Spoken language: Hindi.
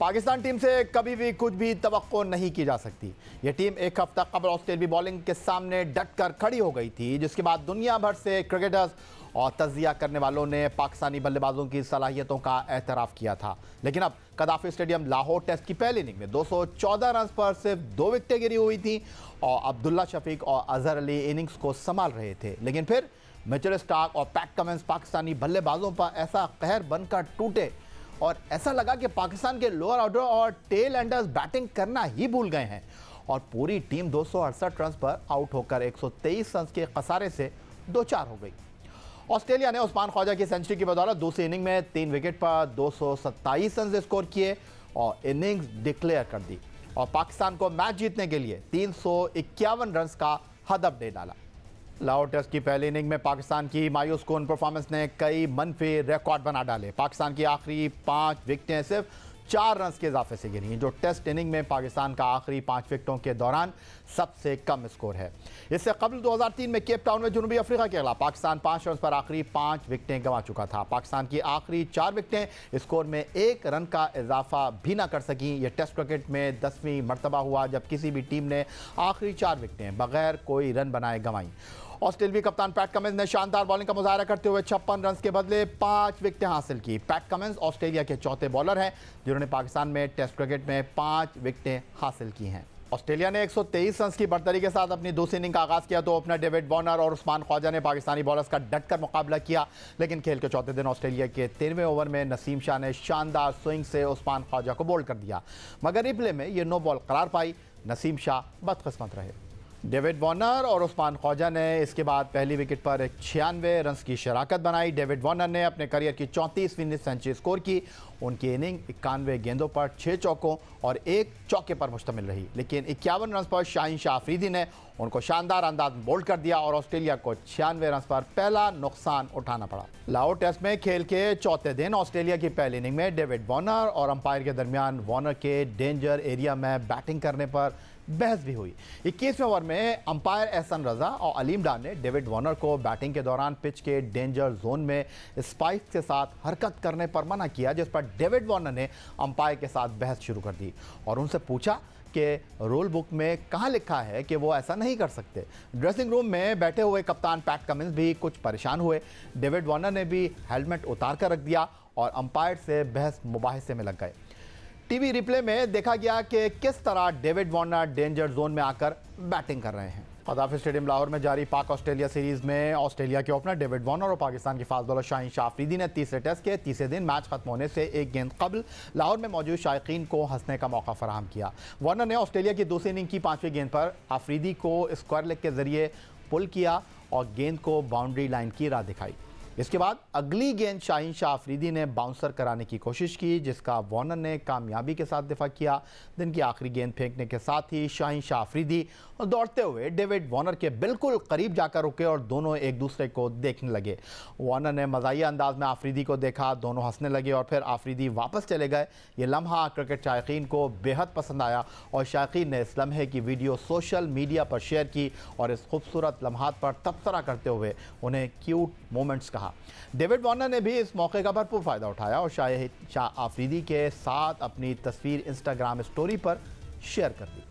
पाकिस्तान टीम से कभी भी कुछ भी तो नहीं की जा सकती ये टीम एक हफ्ता कबल ऑस्ट्रेलवी बॉलिंग के सामने डट कर खड़ी हो गई थी जिसके बाद दुनिया भर से क्रिकेटर्स और तजिया करने वालों ने पाकिस्तानी बल्लेबाजों की सलाहियतों का एतराफ़ किया था लेकिन अब कदाफी स्टेडियम लाहौर टेस्ट की पहली इनिंग में 214 रन पर सिर्फ दो विकटें गिरी हुई थी और अब्दुल्ला शफीक और अजहर अली इनिंग्स को संभाल रहे थे लेकिन फिर मेचर स्टाक और पैक कमेंस पाकिस्तानी बल्लेबाजों पर ऐसा कहर बनकर टूटे और ऐसा लगा कि पाकिस्तान के लोअर ऑर्डर और टेल एंडर्स बैटिंग करना ही भूल गए हैं और पूरी टीम दो रन पर आउट होकर 123 रन के खसारे से दो चार हो गई ऑस्ट्रेलिया ने उस्मान ख्वाजा की सेंचुरी की बदौलत दूसरी इनिंग में तीन विकेट पर दो रन स्कोर किए और इनिंग्स डिक्लेयर कर दी और पाकिस्तान को मैच जीतने के लिए तीन रन का हदफ दे डाला लाहौर टेस्ट की पहली इनिंग में पाकिस्तान की मायूस कौन परफॉर्मेंस ने कई मनफी रिकॉर्ड बना डाले पाकिस्तान की आखिरी पांच विकटें सिर्फ चार रन के इजाफे से गिरी जो टेस्ट इनिंग में पाकिस्तान का आखिरी पांच विकटों के दौरान सबसे कम स्कोर है इससे कबल 2003 में केप टाउन में जनूबी अफ्रीका के खिलाफ पाकिस्तान पांच रन पर आखिरी पांच विकटें गंवा चुका था पाकिस्तान की आखिरी चार विकटें स्कोर में एक रन का इजाफा भी ना कर सकें यह टेस्ट क्रिकेट में दसवीं मरतबा हुआ जब किसी भी टीम ने आखिरी चार विकटें बगैर कोई रन बनाए गंवाई ऑस्ट्रेलिया कप्तान पैट कमिंस ने शानदार बॉलिंग का मुजाहरा करते हुए छप्पन रन के बदले पांच विकेटें हासिल की पैट कमिंस ऑस्ट्रेलिया के चौथे बॉलर हैं जिन्होंने पाकिस्तान में टेस्ट क्रिकेट में पांच विकेटें हासिल की हैं ऑस्ट्रेलिया ने 123 रन की बढ़तरी के साथ अपनी दूसरी इनिंग का आगाज किया तो ओपनर डेविड बॉर्नर और उस्मान ख्वाजा ने पाकिस्तानी बॉलर्स का डटकर मुकाबला किया लेकिन खेल के चौथे दिन ऑस्ट्रेलिया के तेरहवें ओवर में नसीम शाह ने शानदार स्विंग से उस्मान ख्वाजा को बोल्ड कर दिया मगर रिप्ले में ये नो बॉल करार पाई नसीम शाह बदकस्मत रहे डेविड वार्नर और उस्मान ख्वाजा ने इसके बाद पहली विकेट पर एक छियानवे रन की शराकत बनाई डेविड वार्नर ने अपने करियर की चौंतीसवीं सेंचुरी स्कोर की उनकी इनिंग इक्यानवे गेंदों पर छः चौकों और एक चौके पर मुश्तमिल रही लेकिन इक्यावन रन पर शाहिन शाह आफरीदी ने उनको शानदार अंदाज में बोल्ड कर दिया और ऑस्ट्रेलिया को छियानवे रन पर पहला नुकसान उठाना पड़ा लाहौर टेस्ट में खेल के चौथे दिन ऑस्ट्रेलिया की पहली इनिंग में डेविड वार्नर और अंपायर के दरमियान वार्नर के डेंजर एरिया में बैटिंग करने पर बहस भी हुई इक्कीसवें ओवर में अंपायर एहसन रजा और अलीम डार ने डेविड वार्नर को बैटिंग के दौरान पिच के डेंजर जोन में स्पाइक के साथ हरकत करने पर मना किया जिस पर डेविड वार्नर ने अंपायर के साथ बहस शुरू कर दी और उनसे पूछा के रोल बुक में कहाँ लिखा है कि वो ऐसा नहीं कर सकते ड्रेसिंग रूम में बैठे हुए कप्तान पैट कमिंस भी कुछ परेशान हुए डेविड वार्नर ने भी हेलमेट उतार कर रख दिया और अंपायर से बहस मुबासे में लग गए टीवी रिप्ले में देखा गया कि किस तरह डेविड वार्नर डेंजर जोन में आकर बैटिंग कर रहे हैं कदाफी स्टेडियम लाहौर में जारी पाक ऑस्ट्रेलिया सीरीज में ऑस्ट्रेलिया के ओपनर डेविड वार्नर और पाकिस्तान के फास्ट बॉलर शाहीन शाफरीदी ने तीसरे टेस्ट के तीसरे दिन मैच खत्म होने से एक गेंद कबल लाहौर में मौजूद शायकीन को हंसने का मौका फराहम किया वार्नर ने ऑस्ट्रेलिया की दूसरी इनिंग की पांचवी गेंद पर आफरीदी को स्क्वायर लेग के जरिए पुल किया और गेंद को बाउंड्री लाइन की राह दिखाई इसके बाद अगली गेंद शाहिन शाह आफरीदी ने बाउंसर कराने की कोशिश की जिसका वॉर्नर ने कामयाबी के साथ दिफा किया दिन की आखिरी गेंद फेंकने के साथ ही शाहिन शाह आफरीदी दौड़ते हुए डेविड वॉर्नर के बिल्कुल करीब जाकर रुके और दोनों एक दूसरे को देखने लगे वॉर्नर ने मजाही अंदाज में आफरीदी को देखा दोनों हंसने लगे और फिर आफरीदी वापस चले गए ये लम्हा क्रिकेट शायकीन को बेहद पसंद आया और शायकीन ने इस लम्हे की वीडियो सोशल मीडिया पर शेयर की और इस खूबसूरत लम्हात पर तबसरा करते हुए उन्हें क्यूट मोमेंट्स कहा कहा डेविड वार्नर ने भी इस मौके का भरपूर फ़ायदा उठाया और शाह आफरीदी के साथ अपनी तस्वीर इंस्टाग्राम स्टोरी पर शेयर कर दी